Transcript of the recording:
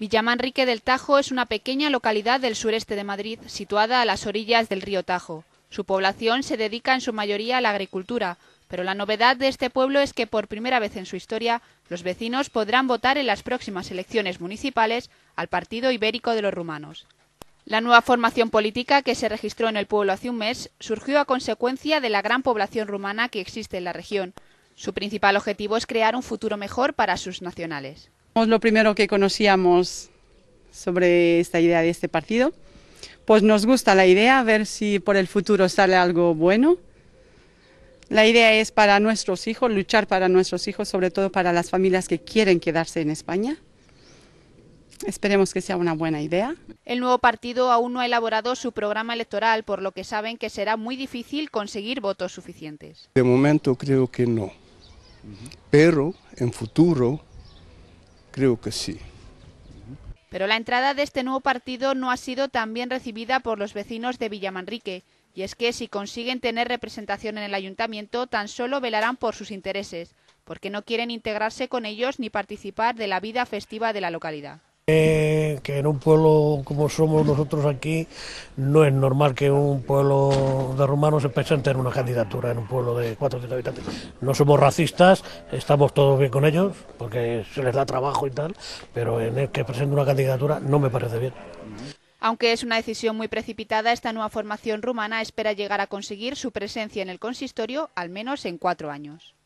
Villamanrique del Tajo es una pequeña localidad del sureste de Madrid, situada a las orillas del río Tajo. Su población se dedica en su mayoría a la agricultura, pero la novedad de este pueblo es que por primera vez en su historia los vecinos podrán votar en las próximas elecciones municipales al Partido Ibérico de los Rumanos. La nueva formación política que se registró en el pueblo hace un mes surgió a consecuencia de la gran población rumana que existe en la región. Su principal objetivo es crear un futuro mejor para sus nacionales. Lo primero que conocíamos sobre esta idea de este partido, pues nos gusta la idea, a ver si por el futuro sale algo bueno. La idea es para nuestros hijos, luchar para nuestros hijos, sobre todo para las familias que quieren quedarse en España. Esperemos que sea una buena idea. El nuevo partido aún no ha elaborado su programa electoral, por lo que saben que será muy difícil conseguir votos suficientes. De momento creo que no, pero en futuro Creo que sí. Pero la entrada de este nuevo partido no ha sido tan bien recibida por los vecinos de Villamanrique. Y es que si consiguen tener representación en el ayuntamiento, tan solo velarán por sus intereses, porque no quieren integrarse con ellos ni participar de la vida festiva de la localidad que en un pueblo como somos nosotros aquí, no es normal que un pueblo de rumanos se presente en una candidatura en un pueblo de 400 habitantes. No somos racistas, estamos todos bien con ellos, porque se les da trabajo y tal, pero en el que presente una candidatura no me parece bien. Aunque es una decisión muy precipitada, esta nueva formación rumana espera llegar a conseguir su presencia en el consistorio al menos en cuatro años.